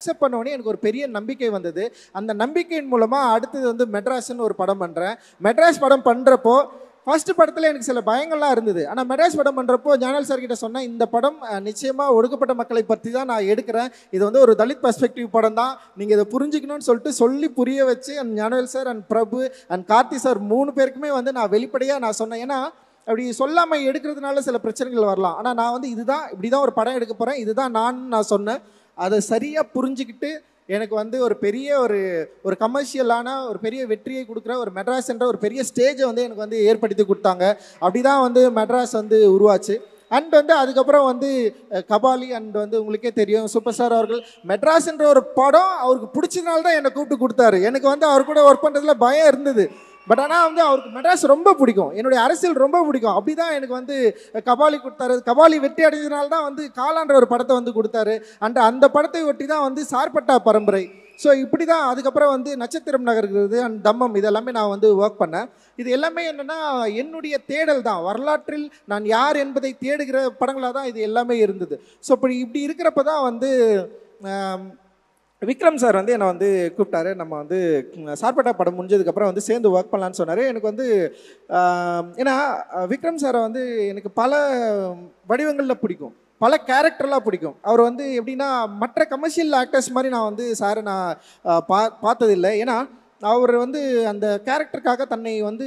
accept பண்ணோடனே எனக்கு ஒரு பெரிய நம்பிக்கை வந்தது அந்த நம்பிக்கையின் மூலமாக அடுத்தது வந்து மெட்ராஸ்னு ஒரு படம் பண்ணுறேன் மெட்ராஸ் படம் பண்ணுறப்போ ஃபஸ்ட்டு படத்தில் எனக்கு சில பயங்கள்லாம் இருந்தது ஆனால் மெட்ராஸ் படம் பண்ணுறப்போ ஜானல் சார் கிட்ட சொன்னால் இந்த படம் நிச்சயமாக ஒடுக்கப்பட்ட மக்களை பற்றி தான் நான் எடுக்கிறேன் இது வந்து ஒரு தலித் பர்ஸ்பெக்டிவ் படம் தான் நீங்கள் இதை புரிஞ்சுக்கணும்னு சொல்லிட்டு சொல்லி புரிய வச்சு and Gnanavel sir and Prabhu and Karthi sir மூணு பேருக்குமே வந்து நான் வெளிப்படையாக நான் சொன்னேன் ஏன்னா அப்படி சொல்லாமல் எடுக்கிறதுனால சில பிரச்சனைகள் வரலாம் ஆனால் நான் வந்து இதுதான் இப்படி தான் ஒரு படம் எடுக்க போகிறேன் இதுதான் நான் நான் சொன்னேன் அதை சரியாக புரிஞ்சுக்கிட்டு எனக்கு வந்து ஒரு பெரிய ஒரு ஒரு கமர்ஷியலான ஒரு பெரிய வெற்றியை கொடுக்குற ஒரு மெட்ராஸ் என்ற ஒரு பெரிய ஸ்டேஜை வந்து எனக்கு வந்து ஏற்படுத்தி கொடுத்தாங்க அப்படி தான் வந்து மெட்ராஸ் வந்து உருவாச்சு அண்ட் வந்து அதுக்கப்புறம் வந்து கபாலி அண்ட் வந்து உங்களுக்கே தெரியும் சூப்பர் ஸ்டார் அவர்கள் மெட்ராஸ்ன்ற ஒரு படம் அவருக்கு பிடிச்சதுனால தான் என்னை கூப்பிட்டு கொடுத்தாரு எனக்கு வந்து அவர் கூட ஒர்க் பண்ணுறதுல பயம் இருந்தது பட் ஆனால் வந்து அவருக்கு மெட்ராஸ் ரொம்ப பிடிக்கும் என்னுடைய அரசியல் ரொம்ப பிடிக்கும் அப்படி தான் எனக்கு வந்து கபாலி கொடுத்தாரு கபாலி வெற்றி அடைஞ்சதுனால தான் வந்து காலான்ற ஒரு படத்தை வந்து கொடுத்தாரு அண்ட் அந்த படத்தை ஒட்டி தான் வந்து சார்பட்டா பரம்பரை ஸோ இப்படி தான் அதுக்கப்புறம் வந்து நட்சத்திரம் நகர்கிறது அண்ட் தம்மம் இதெல்லாமே நான் வந்து ஒர்க் பண்ணேன் இது எல்லாமே என்னென்னா என்னுடைய தேடல் தான் வரலாற்றில் நான் யார் என்பதை தேடுகிற படங்களாக தான் இது எல்லாமே இருந்தது ஸோ இப்படி இப்படி இருக்கிறப்ப தான் வந்து விக்ரம் சார் வந்து என்னை வந்து கூப்பிட்டாரு நம்ம வந்து சார்பட்டா படம் முடிஞ்சதுக்கப்புறம் வந்து சேர்ந்து ஒர்க் பண்ணலான்னு சொன்னார் எனக்கு வந்து ஏன்னா விக்ரம் சாரை வந்து எனக்கு பல வடிவங்களில் பிடிக்கும் பல கேரக்டர்லாம் பிடிக்கும் அவர் வந்து எப்படின்னா மற்ற கமர்ஷியல் ஆக்டர்ஸ் மாதிரி நான் வந்து சாரை நான் பா பார்த்ததில்லை ஏன்னா அவர் வந்து அந்த கேரக்டருக்காக தன்னை வந்து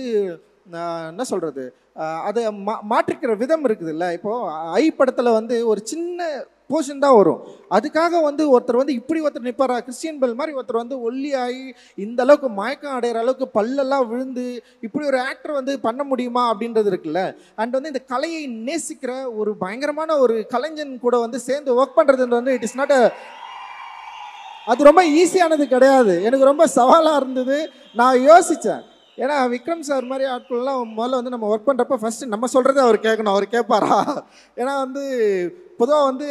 என்ன சொல்கிறது அதை மா மாற்றிக்கிற விதம் இருக்குதுல்ல இப்போது ஐ படத்தில் வந்து ஒரு சின்ன போர்ஷன் தான் வரும் அதுக்காக வந்து ஒருத்தர் வந்து இப்படி ஒருத்தர் நிற்பாரா கிறிஸ்டியன் பெல் மாதிரி ஒருத்தர் வந்து ஒல்லியாகி இந்த அளவுக்கு மயக்கம் அடைகிற அளவுக்கு பல்லெல்லாம் விழுந்து இப்படி ஒரு ஆக்டர் வந்து பண்ண முடியுமா அப்படின்றது இருக்குல்ல அண்ட் வந்து இந்த கலையை நேசிக்கிற ஒரு பயங்கரமான ஒரு கலைஞன் கூட வந்து சேர்ந்து ஒர்க் பண்ணுறதுன்றது வந்து இட் இஸ் நாட் அ அது ரொம்ப ஈஸியானது கிடையாது எனக்கு ரொம்ப சவாலாக இருந்தது நான் யோசித்தேன் ஏன்னா விக்ரம் சார் மாதிரி ஆட்கள்லாம் முதல்ல வந்து நம்ம ஒர்க் பண்ணுறப்ப ஃபஸ்ட்டு நம்ம சொல்கிறத அவர் கேட்கணும் அவர் கேட்பாரா ஏன்னா வந்து பொதுவாக வந்து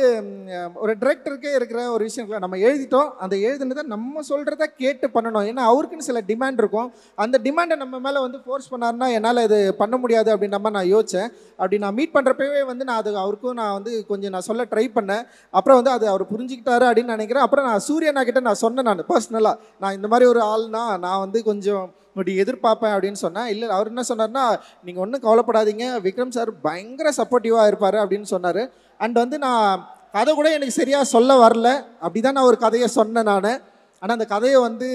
ஒரு டிரெக்டருக்கே இருக்கிற ஒரு விஷயம் இருக்குல்ல நம்ம எழுதிட்டோம் அந்த எழுதினதை நம்ம சொல்கிறத கேட்டு பண்ணணும் ஏன்னா அவருக்குன்னு சில டிமாண்ட் இருக்கும் அந்த டிமாண்டை நம்ம மேலே வந்து ஃபோர்ஸ் பண்ணார்னா என்னால் இது பண்ண முடியாது அப்படின்னு நான் யோசித்தேன் அப்படி நான் மீட் பண்ணுறப்பவே வந்து நான் அது அவருக்கும் நான் வந்து கொஞ்சம் நான் சொல்ல ட்ரை பண்ணேன் அப்புறம் வந்து அது அவர் புரிஞ்சுக்கிட்டாரு அப்படின்னு நினைக்கிறேன் அப்புறம் நான் சூரியனா கிட்டே நான் சொன்னேன் நான் பர்சனலாக நான் இந்த மாதிரி ஒரு ஆள்னா நான் வந்து கொஞ்சம் இப்படி எதிர்பார்ப்பேன் அப்படின்னு சொன்னால் இல்லை அவர் என்ன சொன்னார்னா நீங்கள் ஒன்றும் கவலைப்படாதீங்க விக்ரம் சார் பயங்கர சப்போர்ட்டிவாக இருப்பார் அப்படின்னு சொன்னார் அண்ட் வந்து நான் கதை கூட எனக்கு சரியாக சொல்ல வரல அப்படி தான் நான் ஒரு கதையை சொன்னேன் நான் ஆனால் அந்த கதையை வந்து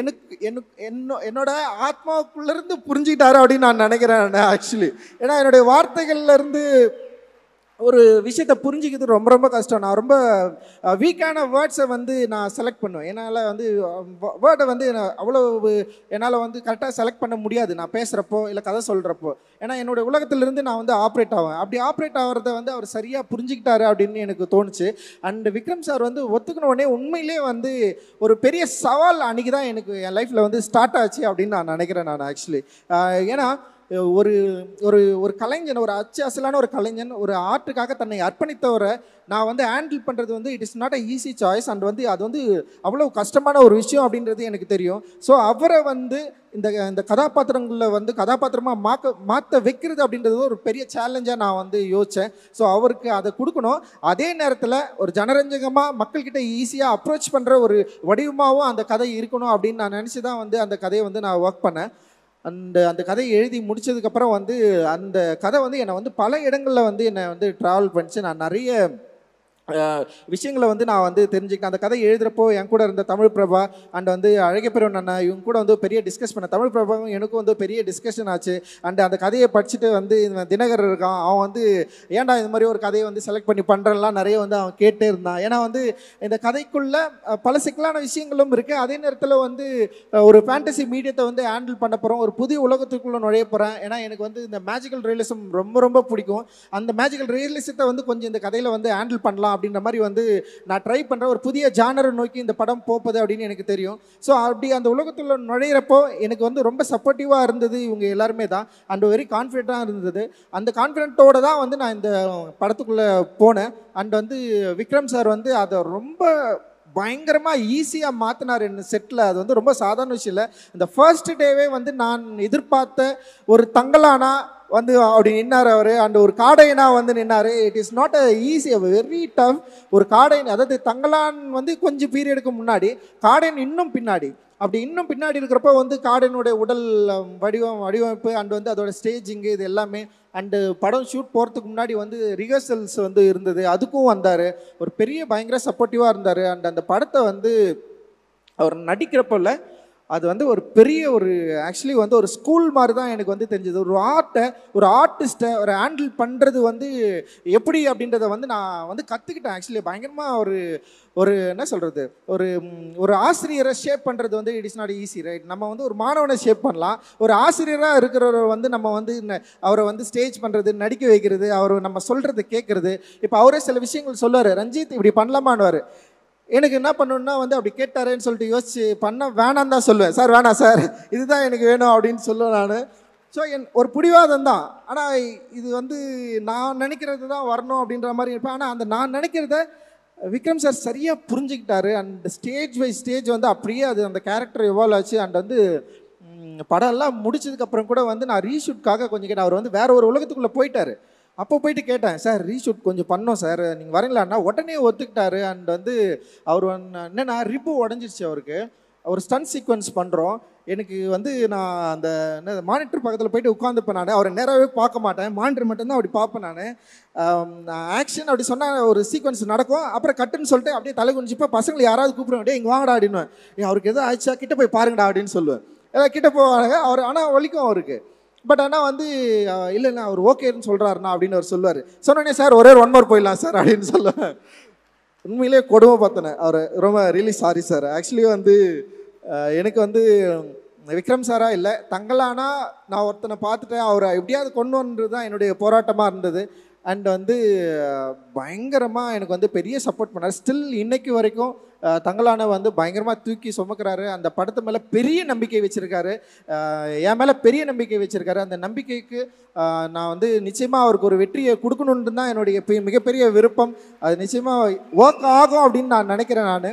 எனக்கு எனக்கு என்ன என்னோட ஆத்மாவுக்குள்ளேருந்து புரிஞ்சுக்கிட்டாரு அப்படின்னு நான் நினைக்கிறேன் ஆக்சுவலி ஏன்னா என்னுடைய வார்த்தைகள்லேருந்து ஒரு விஷயத்தை புரிஞ்சிக்கிறது ரொம்ப ரொம்ப கஷ்டம் நான் ரொம்ப வீக்கான வேர்ட்ஸை வந்து நான் செலக்ட் பண்ணுவேன் என்னால் வந்து வேர்டை வந்து அவ்வளோ என்னால் வந்து கரெக்டாக செலக்ட் பண்ண முடியாது நான் பேசுகிறப்போ இல்லை கதை சொல்கிறப்போ ஏன்னா என்னுடைய உலகத்திலிருந்து நான் வந்து ஆப்ரேட் ஆவேன் அப்படி ஆப்ரேட் ஆகிறத வந்து அவர் சரியாக புரிஞ்சுக்கிட்டாரு அப்படின்னு எனக்கு தோணுச்சு அண்ட் விக்ரம் சார் வந்து ஒத்துக்கின உடனே உண்மையிலே வந்து ஒரு பெரிய சவால் அன்றைக்கி தான் எனக்கு என் லைஃப்பில் வந்து ஸ்டார்ட் ஆச்சு அப்படின்னு நான் நினைக்கிறேன் நான் ஆக்சுவலி ஏன்னா ஒரு ஒரு ஒரு கலைஞன் ஒரு அச்சு அசலான ஒரு கலைஞன் ஒரு ஆர்ட்டுக்காக தன்னை அர்ப்பணித்தவரை நான் வந்து ஹேண்டில் பண்ணுறது வந்து it is not a easy choice and வந்து அது வந்து அவ்வளோ கஷ்டமான ஒரு விஷயம் அப்படின்றது எனக்கு தெரியும் ஸோ அவரை வந்து இந்த இந்த கதாபாத்திரங்களில் வந்து கதாபாத்திரமாக மாக்க மாற்ற வைக்கிறது அப்படின்றது ஒரு பெரிய சேலஞ்சாக நான் வந்து யோசித்தேன் ஸோ அவருக்கு அதை கொடுக்கணும் அதே நேரத்தில் ஒரு ஜனரஞ்சகமாக மக்கள்கிட்ட ஈஸியாக அப்ரோச் பண்ணுற ஒரு வடிவமாகவும் அந்த கதை இருக்கணும் அப்படின்னு நான் நினச்சி தான் வந்து அந்த கதையை வந்து நான் ஒர்க் பண்ணேன் அந்த அந்த கதையை எழுதி முடித்ததுக்கப்புறம் வந்து அந்த கதை வந்து என்னை வந்து பல இடங்களில் வந்து என்னை வந்து ட்ராவல் பண்ணிச்சு நான் நிறைய விஷயங்களை வந்து நான் வந்து தெரிஞ்சுக்கிட்டேன் அந்த கதை எழுதுகிறப்போ என் கூட இருந்த தமிழ் பிரபா அண்ட் வந்து அழகப்பெருவன் அண்ணா இவங்க கூட வந்து பெரிய டிஸ்கஸ் பண்ண தமிழ் பிரபாவும் எனக்கும் வந்து பெரிய டிஸ்கஷன் ஆச்சு அண்ட் அந்த கதையை படிச்சுட்டு வந்து தினகர் இருக்கான் அவன் வந்து ஏன்டா இந்த மாதிரி ஒரு கதையை வந்து செலக்ட் பண்ணி பண்ணுறலாம் நிறைய வந்து அவன் கேட்டே இருந்தான் ஏன்னா வந்து இந்த கதைக்குள்ளே பல சிக்கலான விஷயங்களும் இருக்குது அதே நேரத்தில் வந்து ஒரு ஃபேண்டசி மீடியத்தை வந்து ஹேண்டில் பண்ண போகிறோம் ஒரு புதிய உலகத்துக்குள்ளே நுழைய போகிறேன் ஏன்னா எனக்கு வந்து இந்த மேஜிக்கல் ரியலிசம் ரொம்ப ரொம்ப பிடிக்கும் அந்த மேஜிக்கல் ரியலிசத்தை வந்து கொஞ்சம் இந்த கதையில் வந்து ஹேண்டில் பண்ணலாம் அப்படின்ற மாதிரி வந்து நான் ட்ரை பண்ணுற ஒரு புதிய ஜானரை நோக்கி இந்த படம் போப்பது அப்படின்னு எனக்கு தெரியும் ஸோ அப்படி அந்த உலகத்தில் நுழையிறப்போ எனக்கு வந்து ரொம்ப சப்போர்ட்டிவாக இருந்தது இவங்க எல்லாருமே தான் அண்ட் வெரி கான்ஃபிடென்ட்டாக இருந்தது அந்த கான்ஃபிடென்ட்டோடு தான் வந்து நான் இந்த படத்துக்குள்ளே போனேன் அண்ட் வந்து விக்ரம் சார் வந்து அதை ரொம்ப பயங்கரமாக ஈஸியாக மாற்றினார் என்ன செட்டில் அது வந்து ரொம்ப சாதாரண விஷயம் இல்லை இந்த ஃபர்ஸ்ட் டேவே வந்து நான் எதிர்பார்த்த ஒரு தங்கலானா வந்து அப்படி நின்னார் அவர் அண்ட் ஒரு காடையனாக வந்து நின்னார் it is not a easy very tough ஒரு காடையன் அதாவது தங்கலான் வந்து கொஞ்சம் பீரியடுக்கு முன்னாடி காடையன் இன்னும் பின்னாடி அப்படி இன்னும் பின்னாடி இருக்கிறப்ப வந்து காடனுடைய உடல் வடிவம் வடிவமைப்பு அண்ட் வந்து அதோட ஸ்டேஜிங்கு இது எல்லாமே அண்டு படம் ஷூட் போகிறதுக்கு முன்னாடி வந்து ரிஹர்சல்ஸ் வந்து இருந்தது அதுக்கும் வந்தார் ஒரு பெரிய பயங்கர சப்போர்ட்டிவாக இருந்தார் அண்ட் அந்த படத்தை வந்து அவர் நடிக்கிறப்பல அது வந்து ஒரு பெரிய ஒரு ஆக்சுவலி வந்து ஒரு ஸ்கூல் மாதிரி தான் எனக்கு வந்து தெரிஞ்சது ஒரு ஆர்ட்டை ஒரு ஆர்டிஸ்ட்டை ஒரு ஹேண்டில் பண்ணுறது வந்து எப்படி அப்படின்றத வந்து நான் வந்து கற்றுக்கிட்டேன் ஆக்சுவலி பயங்கரமாக ஒரு ஒரு என்ன சொல்கிறது ஒரு ஒரு ஆசிரியரை ஷேப் பண்ணுறது வந்து it is not easy right நம்ம வந்து ஒரு மாணவனை ஷேப் பண்ணலாம் ஒரு ஆசிரியராக இருக்கிறவர் வந்து நம்ம வந்து அவரை வந்து ஸ்டேஜ் பண்ணுறது நடிக்க வைக்கிறது அவர் நம்ம சொல்கிறது கேட்குறது இப்போ அவரே சில விஷயங்கள் சொல்லுவார் ரஞ்சித் இப்படி பண்ணலாமான்னுவார் எனக்கு என்ன பண்ணணும்னா வந்து அப்படி கேட்டாரேன்னு சொல்லிட்டு யோசிச்சு பண்ண வேணான்னு தான் சொல்லுவேன் சார் வேணாம் சார் இதுதான் எனக்கு வேணும் அப்படின்னு சொல்லுவேன் நான் ஸோ என் ஒரு பிடிவாதம் தான் ஆனால் இது வந்து நான் நினைக்கிறது தான் வரணும் அப்படின்ற மாதிரி இருப்பேன் ஆனால் அந்த நான் நினைக்கிறத விக்ரம் சார் சரியாக புரிஞ்சுக்கிட்டாரு அண்ட் ஸ்டேஜ் பை ஸ்டேஜ் வந்து அப்படியே அது அந்த கேரக்டர் எவால்வ் ஆச்சு அண்ட் வந்து படம்லாம் முடிச்சதுக்கப்புறம் கூட வந்து நான் ரீஷூட்காக கொஞ்சம் அவர் வந்து வேற ஒரு உலகத்துக்குள்ளே போயிட்டார் அப்போ போயிட்டு கேட்டேன் சார் ரீஷூட் கொஞ்சம் பண்ணோம் சார் நீங்கள் வரீங்களாண்ணா உடனே ஒத்துக்கிட்டாரு அண்ட் வந்து அவர் என்னென்னா ரிப்பு உடஞ்சிருச்சு அவருக்கு அவர் ஸ்டன் சீக்வன்ஸ் பண்ணுறோம் எனக்கு வந்து நான் அந்த என்ன மானிட்டர் பக்கத்தில் போயிட்டு உட்காந்துப்பேன் நான் அவரை நேராகவே பார்க்க மாட்டேன் மானிட்டர் மட்டும்தான் அப்படி பார்ப்பேன் நான் ஆக்ஷன் அப்படி சொன்னால் ஒரு சீக்வன்ஸ் நடக்கும் அப்புறம் கட்டுன்னு சொல்லிட்டு அப்படியே தலை குனிஞ்சிப்போ பசங்களை யாராவது கூப்பிடுவோம் அப்படியே இங்கே வாங்கடா அப்படின்னு அவருக்கு எதாவது ஆயிடுச்சா கிட்டே போய் பாருங்கடா அப்படின்னு சொல்லுவேன் ஏதாவது கிட்டே போவாங்க அவர் ஆனால் வலிக்கும் அவருக்கு பட் ஆனால் வந்து இல்லைண்ணா அவர் ஓகேன்னு சொல்கிறாருண்ணா அப்படின்னு அவர் சொல்லுவார் சொன்னோடனே சார் ஒரே ஒன் மோர் போயிடலாம் சார் அப்படின்னு சொல்லுவேன் உண்மையிலே கொடுமை பார்த்தேன் அவர் ரொம்ப ரியலி சாரி சார் ஆக்சுவலி வந்து எனக்கு வந்து விக்ரம் சாராக இல்லை தங்களானா நான் ஒருத்தனை பார்த்துட்டேன் அவரை எப்படியாவது கொண்டு வந்து தான் என்னுடைய போராட்டமாக இருந்தது அண்ட் வந்து பயங்கரமாக எனக்கு வந்து பெரிய சப்போர்ட் பண்ணார் ஸ்டில் இன்னைக்கு வரைக்கும் தங்களான வந்து பயங்கரமாக தூக்கி சுமக்கிறாரு அந்த படத்து மேலே பெரிய நம்பிக்கை வச்சுருக்காரு என் மேலே பெரிய நம்பிக்கை வச்சுருக்காரு அந்த நம்பிக்கைக்கு நான் வந்து நிச்சயமாக அவருக்கு ஒரு வெற்றியை கொடுக்கணுன்ட்டு தான் என்னுடைய மிகப்பெரிய விருப்பம் அது நிச்சயமாக ஒர்க் ஆகும் அப்படின்னு நான் நினைக்கிறேன் நான்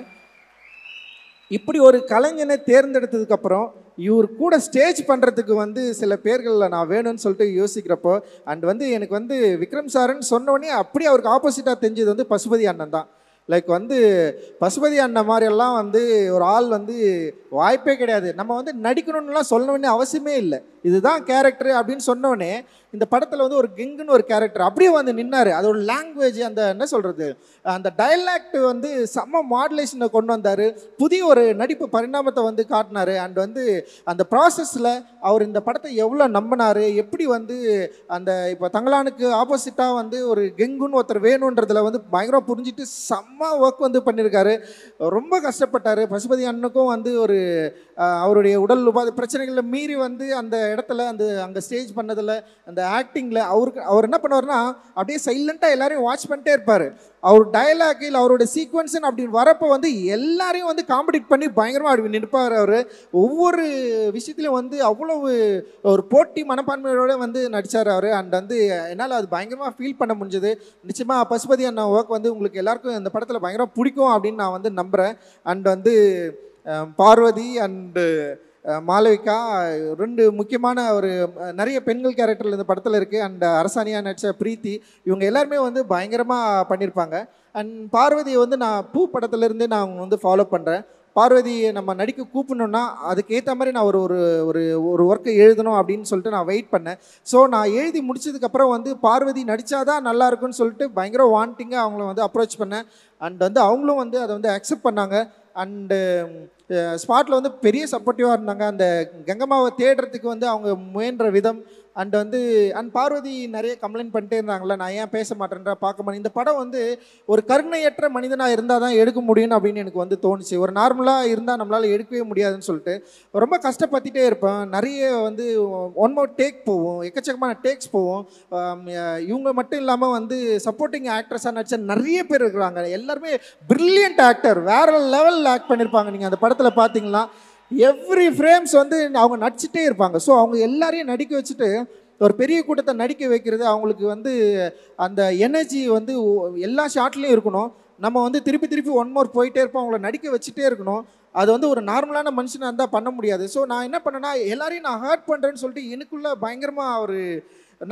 இப்படி ஒரு கலைஞனை தேர்ந்தெடுத்ததுக்கப்புறம் இவர் கூட ஸ்டேஜ் பண்ணுறதுக்கு வந்து சில பேர்களில் நான் வேணும்னு சொல்லிட்டு யோசிக்கிறப்போ அண்ட் வந்து எனக்கு வந்து விக்ரம் சாருன்னு சொன்னோடனே அப்படியே அவருக்கு ஆப்போசிட்டாக தெரிஞ்சது வந்து பசுபதி அண்ணன் தான் லைக் வந்து பசுபதி அண்ணன் மாதிரியெல்லாம் வந்து ஒரு ஆள் வந்து வாய்ப்பே கிடையாது நம்ம வந்து நடிக்கணும்னுலாம் சொல்லணும்னு அவசியமே இல்லை இதுதான் கேரக்டர் அப்படின்னு சொன்னோடனே இந்த படத்தில் வந்து ஒரு கிங்குன்னு ஒரு கேரக்டர் அப்படியே வந்து நின்னார் அதோட லாங்குவேஜ் அந்த என்ன சொல்கிறது அந்த டயலாக்டு வந்து செம்ம மாடுலேஷனை கொண்டு வந்தார் புதிய ஒரு நடிப்பு பரிணாமத்தை வந்து காட்டினார் அண்ட் வந்து அந்த ப்ராசஸில் அவர் இந்த படத்தை எவ்வளோ நம்பினார் எப்படி வந்து அந்த இப்போ தங்களானுக்கு ஆப்போசிட்டாக வந்து ஒரு கெங்குன்னு ஒருத்தர் வேணுன்றதில் வந்து பயங்கரமாக புரிஞ்சுட்டு செம்ம ஒர்க் வந்து பண்ணியிருக்காரு ரொம்ப கஷ்டப்பட்டார் பசுபதி அண்ணனுக்கும் வந்து ஒரு அவருடைய உடல் உபாதை பிரச்சனைகளை மீறி வந்து அந்த இடத்துல அந்த அங்கே ஸ்டேஜ் பண்ணதில் அந்த ஆக்டிங்கில் அவருக்கு அவர் என்ன பண்ணுவார்னா அப்படியே சைலண்ட்டாக எல்லாரையும் வாட்ச் பண்ணிட்டே இருப்பார் அவர் டயலாக் இல்லை அவரோட சீக்வன்ஸுன்னு அப்படின்னு வரப்போ வந்து எல்லாரையும் வந்து காம்படிட் பண்ணி பயங்கரமாக அப்படி நிற்பார் அவர் ஒவ்வொரு விஷயத்துலையும் வந்து அவ்வளவு ஒரு போட்டி மனப்பான்மையோடு வந்து நடித்தார் அவர் அண்ட் வந்து என்னால் அது பயங்கரமாக ஃபீல் பண்ண முடிஞ்சது நிச்சயமாக பசுபதி அண்ணா ஒர்க் வந்து உங்களுக்கு எல்லாருக்கும் இந்த படத்தில் பயங்கரமாக பிடிக்கும் அப்படின்னு நான் வந்து நம்புகிறேன் அண்ட் வந்து பார்வதி அண்டு மாலவிகா ரெண்டு முக்கியமான ஒரு நிறைய பெண்கள் கேரக்டர் இந்த படத்தில் இருக்குது அண்ட் அரசாணியாக நடித்த பிரீத்தி இவங்க எல்லாருமே வந்து பயங்கரமாக பண்ணியிருப்பாங்க அண்ட் பார்வதியை வந்து நான் பூ படத்துலேருந்து நான் அவங்க வந்து ஃபாலோ பண்ணுறேன் பார்வதியை நம்ம நடிக்க கூப்பிடணுன்னா அதுக்கேற்ற மாதிரி நான் ஒரு ஒரு ஒரு ஒரு ஒர்க்கை எழுதணும் அப்படின்னு சொல்லிட்டு நான் வெயிட் பண்ணேன் ஸோ நான் எழுதி முடிச்சதுக்கப்புறம் வந்து பார்வதி நடித்தாதான் நல்லா இருக்குன்னு சொல்லிட்டு பயங்கர வாண்டிங்காக அவங்கள வந்து அப்ரோச் பண்ணேன் அண்ட் வந்து அவங்களும் வந்து அதை வந்து அக்செப்ட் பண்ணாங்க அண்டு ஸ்பாட்டில் um, uh, வந்து பெரிய சப்போர்ட்டிவாக இருந்தாங்க அந்த கங்கம்மாவை தேடுறதுக்கு வந்து அவங்க முயன்ற விதம் அண்ட் வந்து அண்ட் பார்வதி நிறைய கம்ப்ளைண்ட் பண்ணிட்டே இருந்தாங்களே நான் ஏன் பேச மாட்டேன்றா பார்க்க மாட்டேன் இந்த படம் வந்து ஒரு கருணையற்ற மனிதனாக இருந்தால் தான் எடுக்க முடியும்னு அப்படின்னு எனக்கு வந்து தோணுச்சு ஒரு நார்மலாக இருந்தால் நம்மளால் எடுக்கவே முடியாதுன்னு சொல்லிட்டு ரொம்ப கஷ்டப்பட்டுட்டே இருப்பேன் நிறைய வந்து ஒன் மோர் டேக் போவோம் எக்கச்சக்கமான டேக்ஸ் போவோம் இவங்க மட்டும் இல்லாமல் வந்து சப்போர்ட்டிங் ஆக்ட்ரஸாக நடிச்ச நிறைய பேர் இருக்கிறாங்க எல்லாருமே ப்ரில்லியன்ட் ஆக்டர் வேறு லெவலில் ஆக்ட் பண்ணியிருப்பாங்க நீங்கள் அந்த படத்தில் பார்த்தீங்கன்னா எவ்ரி ஃப்ரேம்ஸ் வந்து அவங்க நடிச்சிட்டே இருப்பாங்க ஸோ அவங்க எல்லாரையும் நடிக்க வச்சுட்டு ஒரு பெரிய கூட்டத்தை நடிக்க வைக்கிறது அவங்களுக்கு வந்து அந்த எனர்ஜி வந்து எல்லா ஷாட்லேயும் இருக்கணும் நம்ம வந்து திருப்பி திருப்பி ஒன் மோர் போயிட்டே இருப்போம் அவங்கள நடிக்க வச்சுட்டே இருக்கணும் அது வந்து ஒரு நார்மலான மனுஷனாக இருந்தால் பண்ண முடியாது ஸோ நான் என்ன பண்ணேன்னா எல்லாரையும் நான் ஹர்ட் பண்ணுறேன்னு சொல்லிட்டு எனக்குள்ளே பயங்கரமாக ஒரு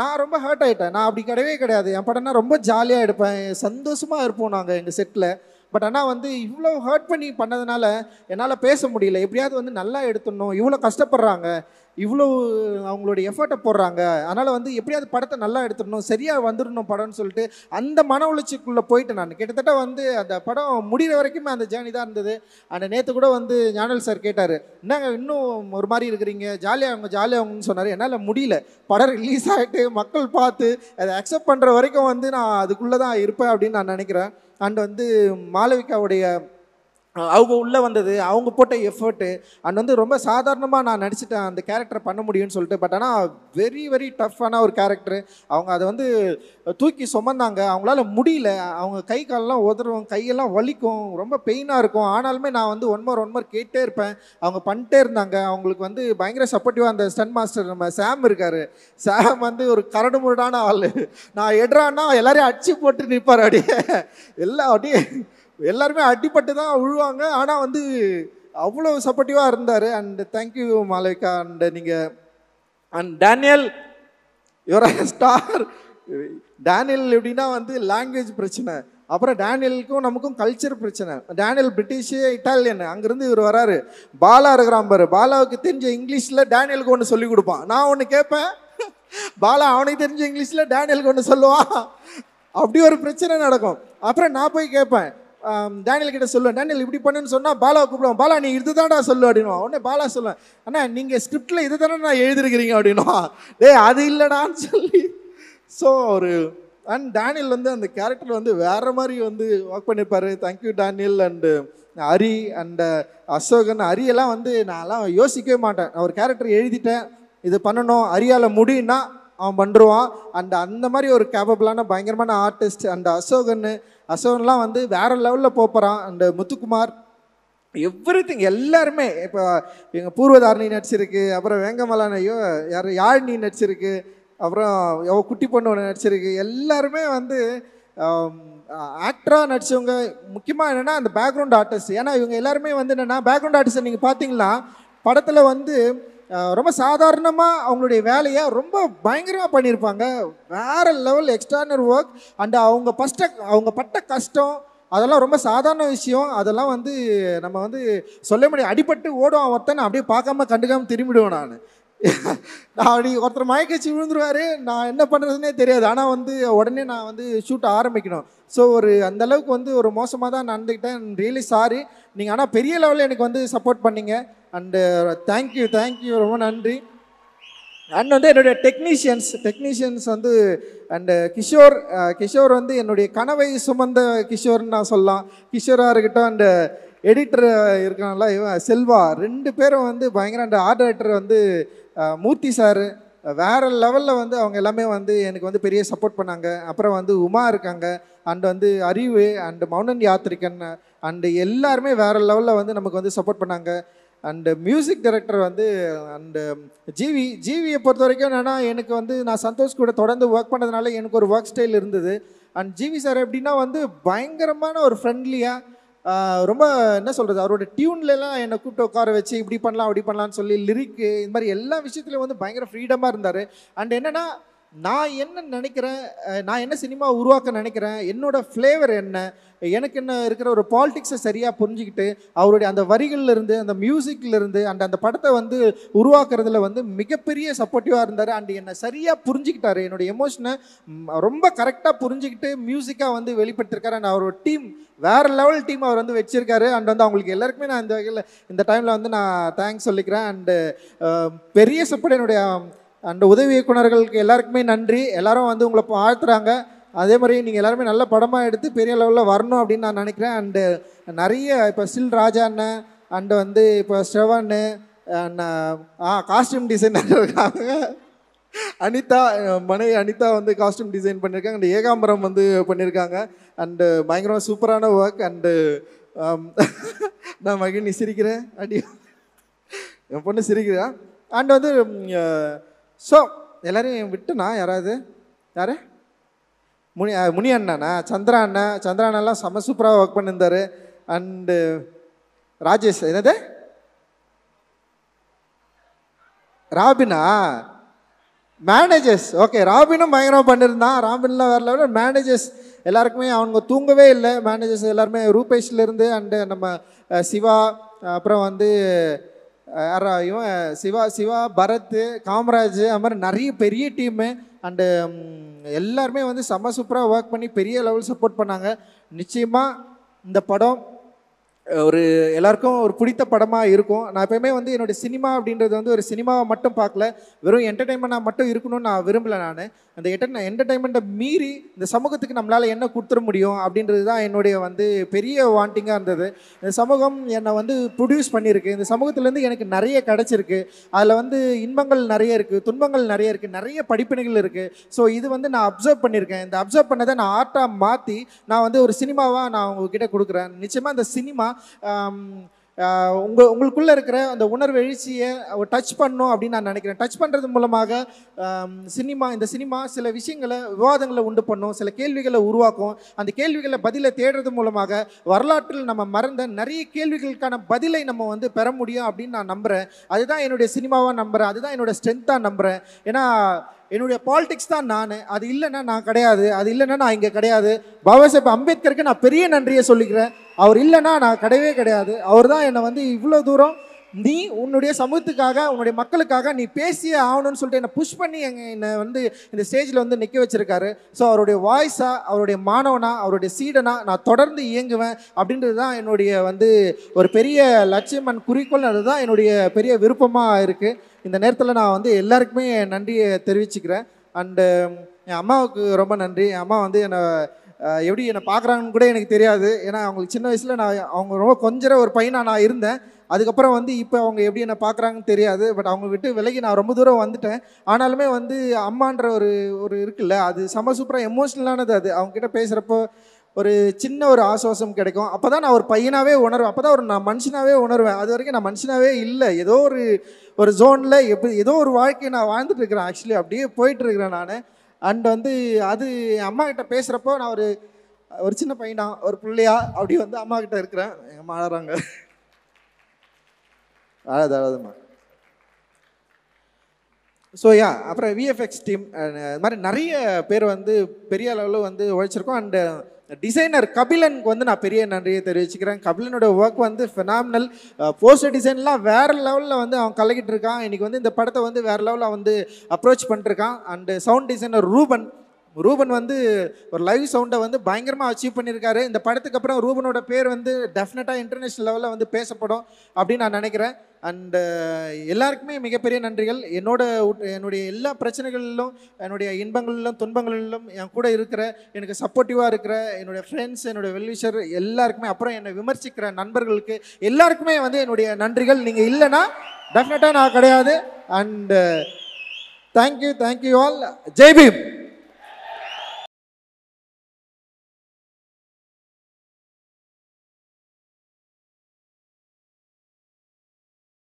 நான் ரொம்ப ஹர்ட் ஆகிட்டேன் நான் அப்படி கிடையவே கிடையாது என் படம்னா ரொம்ப ஜாலியாக எடுப்பேன் சந்தோஷமாக இருப்போம் நாங்கள் எங்கள் செட்டில் பட் ஆனால் வந்து இவ்வளோ ஹர்ட் பண்ணி பண்ணதுனால என்னால் பேச முடியல எப்படியாவது வந்து நல்லா எடுத்துடணும் இவ்வளோ கஷ்டப்படுறாங்க இவ்வளோ அவங்களுடைய எஃபர்ட்டை போடுறாங்க அதனால் வந்து எப்படியாவது படத்தை நல்லா எடுத்துடணும் சரியாக வந்துடணும் படம்னு சொல்லிட்டு அந்த மன உளைச்சிக்குள்ளே போயிட்டு நான் கிட்டத்தட்ட வந்து அந்த படம் முடிகிற வரைக்குமே அந்த ஜேர்னி தான் இருந்தது அந்த நேற்று கூட வந்து ஞானல் சார் கேட்டார் என்னங்க இன்னும் ஒரு மாதிரி இருக்கிறீங்க ஜாலியாக அவங்க ஜாலியாக அவங்கன்னு சொன்னார் என்னால் முடியல படம் ரிலீஸ் ஆகிட்டு மக்கள் பார்த்து அதை அக்செப்ட் பண்ணுற வரைக்கும் வந்து நான் அதுக்குள்ளே தான் இருப்பேன் அப்படின்னு நான் நினைக்கிறேன் அண்ட் வந்து மாளவிகாவுடைய அவங்க உள்ளே வந்தது அவங்க போட்ட எஃபர்ட்டு அண்ட் வந்து ரொம்ப சாதாரணமாக நான் நடிச்சுட்டேன் அந்த கேரக்டரை பண்ண முடியும்னு சொல்லிட்டு பட் ஆனால் வெரி வெரி டஃப்பான ஒரு கேரக்டரு அவங்க அதை வந்து தூக்கி சுமந்தாங்க அவங்களால முடியல அவங்க கை காலெலாம் உதறும் கையெல்லாம் வலிக்கும் ரொம்ப பெயினாக இருக்கும் ஆனாலுமே நான் வந்து ஒன் மோர் ஒன் மோர் கேட்டே இருப்பேன் அவங்க பண்ணிட்டே இருந்தாங்க அவங்களுக்கு வந்து பயங்கர சப்போர்ட்டிவாக அந்த ஸ்டன் மாஸ்டர் நம்ம சாம் இருக்கார் சாம் வந்து ஒரு கரடு முரடான ஆள் நான் எடுறான்னா எல்லாரையும் அடிச்சு போட்டு நிற்பார் அப்படியே எல்லாம் அப்படியே எல்லாருமே அடிப்பட்டு தான் விழுவாங்க ஆனால் வந்து அவ்வளோ சப்போர்ட்டிவாக இருந்தார் அண்ட் தேங்க்யூ மாலைக்கா அண்ட் நீங்கள் and Daniel your star Daniel எப்படின்னா வந்து லாங்குவேஜ் பிரச்சனை அப்புறம் டேனியலுக்கும் நமக்கும் கல்ச்சர் பிரச்சனை டேனியல் பிரிட்டிஷு இட்டாலியன் அங்கேருந்து இவர் வராரு பாலா இருக்கிறான் பாரு பாலாவுக்கு தெரிஞ்ச இங்கிலீஷில் டேனியலுக்கு ஒன்று சொல்லிக் கொடுப்பான் நான் ஒன்று கேட்பேன் பாலா அவனுக்கு தெரிஞ்ச இங்கிலீஷில் டேனியலுக்கு ஒன்று சொல்லுவான் அப்படி ஒரு பிரச்சனை நடக்கும் அப்புறம் நான் போய் கேட்பேன் டேனியல் கிட்ட சொல்லுவேன் டேனியல் இப்படி பண்ணுன்னு சொன்னால் பாலா கூப்பிடுவோம் பாலா நீ இது சொல்லு அப்படின்னுவான் உடனே பாலா சொல்லுவேன் அண்ணா நீங்கள் ஸ்கிரிப்டில் இது தானே நான் எழுதிருக்கிறீங்க அப்படின்னா டே அது இல்லைடான்னு சொல்லி ஸோ ஒரு அண்ட் டேனியல் வந்து அந்த கேரக்டர் வந்து வேறு மாதிரி வந்து ஒர்க் பண்ணியிருப்பாரு thank you Daniel and Hari and Ashokan அரியெல்லாம் வந்து நான்லாம் யோசிக்கவே மாட்டேன் அவர் கேரக்டர் எழுதிட்டேன் இது பண்ணணும் அரியால் முடியும்னா அவன் பண்ணுருவான் அண்ட் அந்த மாதிரி ஒரு கேபபிளான பயங்கரமான ஆர்டிஸ்ட் அண்ட் அசோகன்னு அசோகன்லாம் வந்து வேறு லெவலில் போகிறான் அண்டு முத்துக்குமார் எவ்ரி திங் எல்லாருமே இப்போ எங்கள் பூர்வதாரணி நடிச்சிருக்கு அப்புறம் வேங்கமலானையோ யார் யாழினி நடிச்சிருக்கு அப்புறம் எவ்வளோ குட்டி பொண்ணு ஒன்று நடிச்சிருக்கு எல்லாருமே வந்து ஆக்டராக நடித்தவங்க முக்கியமாக என்னென்னா அந்த பேக்ரவுண்ட் ஆர்டிஸ்ட் ஏன்னா இவங்க எல்லாருமே வந்து என்னென்னா பேக்ரவுண்ட் ஆர்டிஸ்ட்டை நீங்கள் பார்த்தீங்கன்னா படத்தில் வந்து ரொம்ப சாதாரணமாக அவங்களுடைய வேலையை ரொம்ப பயங்கரமாக பண்ணியிருப்பாங்க வேறு லெவல் எக்ஸ்டர்னல் ஒர்க் அண்ட் அவங்க பஸ்ட அவங்க பட்ட கஷ்டம் அதெல்லாம் ரொம்ப சாதாரண விஷயம் அதெல்லாம் வந்து நம்ம வந்து சொல்ல முடியும் அடிபட்டு ஓடும் ஒருத்தன் அப்படியே பார்க்காம கண்டுக்காமல் திரும்பிடுவேன் நான் நான் அப்படி ஒருத்தர் மயக்கச்சி விழுந்துருவார் நான் என்ன பண்ணுறதுனே தெரியாது ஆனால் வந்து உடனே நான் வந்து ஷூட் ஆரம்பிக்கணும் ஸோ ஒரு அந்தளவுக்கு வந்து ஒரு மோசமாக தான் நடந்துக்கிட்டேன் ரியலி சாரி நீங்கள் ஆனால் பெரிய லெவலில் எனக்கு வந்து சப்போர்ட் பண்ணிங்க அண்டு தேங்க்யூ தேங்க்யூ ரொம்ப நன்றி அண்ட் வந்து என்னுடைய டெக்னீஷியன்ஸ் டெக்னீஷியன்ஸ் வந்து and uh, Kishore uh, Kishore வந்து என்னுடைய கனவை சுமந்த கிஷோர்னு நான் சொல்லலாம் கிஷோராக இருக்கட்டும் அண்டு எடிட்டர் இருக்காங்களா இவன் செல்வா ரெண்டு பேரும் வந்து பயங்கர அந்த ஆர்ட் டைரக்டர் வந்து uh, மூர்த்தி சார் வேறு லெவலில் வந்து அவங்க எல்லாமே வந்து எனக்கு வந்து பெரிய சப்போர்ட் பண்ணாங்க அப்புறம் வந்து உமா இருக்காங்க அண்ட் வந்து அறிவு அண்டு மௌனன் யாத்திரிக்கன் அண்டு எல்லாருமே வேறு லெவலில் வந்து நமக்கு வந்து சப்போர்ட் பண்ணாங்க அண்டு மியூசிக் டைரக்டர் வந்து அண்டு ஜிவி ஜிவியை பொறுத்த வரைக்கும் என்னென்னா எனக்கு வந்து நான் சந்தோஷ் கூட தொடர்ந்து ஒர்க் பண்ணதுனால எனக்கு ஒரு ஒர்க் ஸ்டைல் இருந்தது அண்ட் ஜிவி சார் எப்படின்னா வந்து பயங்கரமான ஒரு ஃப்ரெண்ட்லியாக ரொம்ப என்ன சொல்கிறது அவரோட டியூன்லலாம் என்னை கூப்பிட்டு உட்கார வச்சு இப்படி பண்ணலாம் அப்படி பண்ணலான்னு சொல்லி லிரிக்கு இந்த மாதிரி எல்லா விஷயத்துலையும் வந்து பயங்கர ஃப்ரீடமாக இருந்தார் அண்ட் என்னென்னா நான் என்ன நினைக்கிறேன் நான் என்ன சினிமா உருவாக்க நினைக்கிறேன் என்னோடய ஃப்ளேவர் என்ன எனக்கு என்ன இருக்கிற ஒரு பாலிடிக்ஸை சரியாக புரிஞ்சுக்கிட்டு அவருடைய அந்த வரிகள்லேருந்து அந்த மியூசிக்லேருந்து அண்ட் அந்த படத்தை வந்து உருவாக்குறதுல வந்து மிகப்பெரிய சப்போர்ட்டிவாக இருந்தார் அண்ட் என்னை சரியாக புரிஞ்சுக்கிட்டாரு என்னுடைய எமோஷனை ரொம்ப கரெக்டாக புரிஞ்சுக்கிட்டு மியூசிக்காக வந்து வெளிப்பட்டிருக்காரு அண்ட் அவரோட டீம் வேறு லெவல் டீம் அவர் வந்து வச்சுருக்காரு அண்ட் வந்து அவங்களுக்கு எல்லாருக்குமே நான் இந்த வகையில் இந்த டைமில் வந்து நான் தேங்க்ஸ் சொல்லிக்கிறேன் அண்டு பெரிய சப்போர்ட் என்னுடைய அந்த உதவி இயக்குநர்களுக்கு எல்லாருக்குமே நன்றி எல்லாரும் வந்து உங்களை வாழ்த்துறாங்க அதே மாதிரி நீங்கள் எல்லாருமே நல்ல படமாக எடுத்து பெரிய லெவலில் வரணும் அப்படின்னு நான் நினைக்கிறேன் அண்டு நிறைய இப்போ சில் ராஜா அண்ணன் அண்டு வந்து இப்போ ஸ்ரவன் ஆ காஸ்டியூம் டிசைனர் இருக்காங்க அனிதா மனைவி அனிதா வந்து காஸ்டியூம் டிசைன் பண்ணியிருக்காங்க அண்ட் ஏகாம்பரம் வந்து பண்ணியிருக்காங்க அண்டு பயங்கரமாக சூப்பரான ஒர்க் அண்டு நான் மகிழ்ச்சி சிரிக்கிறேன் அடி என் பொண்ணு சிரிக்கிறேன் அண்ட் வந்து ஸோ எல்லோரையும் விட்டுண்ணா யாராவது யார் முனி முனி அண்ணாண்ணா சந்திரா அண்ணா சந்திரா அண்ணாலாம் செம சூப்பராக ஒர்க் பண்ணியிருந்தார் அண்டு ராஜேஷ் என்னது ராபினா மேனேஜர்ஸ் ஓகே ராபினும் பயங்கரமாக பண்ணியிருந்தான் ராபின்லாம் வேறு லெவலில் மேனேஜர்ஸ் எல்லாருக்குமே அவங்க தூங்கவே இல்லை மேனேஜர்ஸ் எல்லாருமே ரூபேஷ்லேருந்து அண்டு நம்ம சிவா அப்புறம் வந்து இவன் சிவா சிவா பரத் காமராஜ் அது மாதிரி நிறைய பெரிய டீமு அண்டு எல்லாருமே வந்து செம்ம சூப்பராக ஒர்க் பண்ணி பெரிய லெவல் சப்போர்ட் பண்ணாங்க நிச்சயமாக இந்த படம் ஒரு எல்லாருக்கும் ஒரு பிடித்த படமாக இருக்கும் நான் எப்பயுமே வந்து என்னுடைய சினிமா அப்படின்றது வந்து ஒரு சினிமாவை மட்டும் பார்க்கல வெறும் என்டர்டைன்மெண்ட்டாக மட்டும் இருக்கணும்னு நான் விரும்பலை நான் அந்த என்டர் என்டர்டைன்மெண்ட்டை மீறி இந்த சமூகத்துக்கு நம்மளால் என்ன கொடுத்துட முடியும் அப்படின்றது தான் என்னுடைய வந்து பெரிய வாண்டிங்காக இருந்தது இந்த சமூகம் என்னை வந்து ப்ரொடியூஸ் பண்ணியிருக்கு இந்த சமூகத்துலேருந்து எனக்கு நிறைய கிடச்சிருக்கு அதில் வந்து இன்பங்கள் நிறைய இருக்குது துன்பங்கள் நிறைய இருக்குது நிறைய படிப்பினைகள் இருக்குது ஸோ இது வந்து நான் அப்சர்வ் பண்ணியிருக்கேன் இந்த அப்சர்வ் பண்ணதை நான் ஆர்ட்டாக மாற்றி நான் வந்து ஒரு சினிமாவாக நான் உங்ககிட்ட கொடுக்குறேன் நிச்சயமாக இந்த சினிமா உங்கள் உங்களுக்குள்ளே இருக்கிற அந்த உணர்வு எழுச்சியை டச் பண்ணும் அப்படின்னு நான் நினைக்கிறேன் டச் பண்ணுறது மூலமாக சினிமா இந்த சினிமா சில விஷயங்களை விவாதங்களை உண்டு பண்ணும் சில கேள்விகளை உருவாக்கும் அந்த கேள்விகளை பதிலை தேடுறது மூலமாக வரலாற்றில் நம்ம மறந்த நிறைய கேள்விகளுக்கான பதிலை நம்ம வந்து பெற முடியும் அப்படின்னு நான் நம்புகிறேன் அதுதான் என்னுடைய சினிமாவாக நம்புகிறேன் அதுதான் என்னோடய ஸ்ட்ரென்த்தாக நம்புகிறேன் ஏன்னா என்னுடைய பாலிடிக்ஸ் தான் நான் அது இல்லைன்னா நான் கிடையாது அது இல்லைன்னா நான் இங்கே கிடையாது பாபா சாஹேப் அம்பேத்கருக்கு நான் பெரிய நன்றியை சொல்லிக்கிறேன் அவர் இல்லைன்னா நான் கிடையவே கிடையாது அவர் தான் என்னை வந்து இவ்வளோ தூரம் நீ உன்னுடைய சமூகத்துக்காக உன்னுடைய மக்களுக்காக நீ பேசியே ஆகணும்னு சொல்லிட்டு என்னை புஷ் பண்ணி எங்கள் என்னை வந்து இந்த ஸ்டேஜில் வந்து நிற்க வச்சுருக்காரு ஸோ அவருடைய வாய்ஸாக அவருடைய மாணவனாக அவருடைய சீடனாக நான் தொடர்ந்து இயங்குவேன் அப்படின்றது தான் என்னுடைய வந்து ஒரு பெரிய லட்சியம் அண்ட் குறிக்கோள் அதுதான் என்னுடைய பெரிய விருப்பமாக இருக்குது இந்த நேரத்தில் நான் வந்து எல்லாருக்குமே நன்றியை தெரிவிச்சுக்கிறேன் அண்டு என் அம்மாவுக்கு ரொம்ப நன்றி என் அம்மா வந்து என்னை எப்படி என்னை பார்க்குறாங்கன்னு கூட எனக்கு தெரியாது ஏன்னா அவங்களுக்கு சின்ன வயசில் நான் அவங்க ரொம்ப கொஞ்சம் ஒரு பையனாக நான் இருந்தேன் அதுக்கப்புறம் வந்து இப்போ அவங்க எப்படி என்னை பார்க்குறாங்கன்னு தெரியாது பட் அவங்க விட்டு விலகி நான் ரொம்ப தூரம் வந்துட்டேன் ஆனாலுமே வந்து அம்மான்ற ஒரு ஒரு இருக்குல்ல அது செம சூப்பராக எமோஷ்னலானது அது அவங்ககிட்ட பேசுகிறப்போ ஒரு சின்ன ஒரு ஆசுவாசம் கிடைக்கும் அப்போ தான் நான் ஒரு பையனாகவே உணர்வேன் அப்போ தான் ஒரு நான் மனுஷனாகவே உணர்வேன் அது வரைக்கும் நான் மனுஷனாகவே இல்லை ஏதோ ஒரு ஒரு ஜோனில் எப்படி ஏதோ ஒரு வாழ்க்கையை நான் வாழ்ந்துட்டு இருக்கிறேன் ஆக்சுவலி அப்படியே போயிட்டுருக்கிறேன் நான் அண்ட் வந்து அது அம்மா கிட்ட பேசுகிறப்போ நான் ஒரு ஒரு சின்ன பையனா ஒரு பிள்ளையா அப்படி வந்து அம்மா கிட்ட இருக்கிறேன் எங்கள் அம்மா அழறாங்க அழது ஸோ யா அப்புறம் விஎஃப்எக்ஸ் டீம் இது மாதிரி நிறைய பேர் வந்து பெரிய அளவில் வந்து உழைச்சிருக்கோம் அண்டு டிசைனர் கபிலனுக்கு வந்து நான் பெரிய நன்றியை தெரிவிச்சுக்கிறேன் கபிலனோட ஒர்க் வந்து ஃபினாமினல் போஸ்டர் டிசைன்லாம் வேறு லெவலில் வந்து அவன் கலக்கிட்டு இருக்கான் இன்றைக்கி வந்து இந்த படத்தை வந்து வேறு லெவலில் வந்து அப்ரோச் பண்ணிட்டுருக்கான் and sound designer Ruban Ruban வந்து ஒரு லைவ் சவுண்டை வந்து பயங்கரமாக அச்சீவ் பண்ணியிருக்காரு இந்த படத்துக்கு அப்புறம் ரூபனோட பேர் வந்து டெஃபினட்டாக இன்டர்நேஷ்னல் லெவலில் வந்து பேசப்படும் அப்படின்னு நான் நினைக்கிறேன் அண்டு uh, எல்லாருக்குமே மிகப்பெரிய நன்றிகள் என்னோட என்னுடைய எல்லா பிரச்சனைகளிலும் என்னுடைய இன்பங்களிலும் துன்பங்களிலும் என் கூட இருக்கிற எனக்கு சப்போர்ட்டிவாக இருக்கிற என்னுடைய ஃப்ரெண்ட்ஸ் என்னுடைய வெல்விஷர் எல்லாருக்குமே அப்புறம் என்னை விமர்சிக்கிற நண்பர்களுக்கு எல்லாருக்குமே வந்து என்னுடைய நன்றிகள் நீங்கள் இல்லைன்னா டெஃபினட்டாக நான் கிடையாது and thank you thank you all Jai Bhim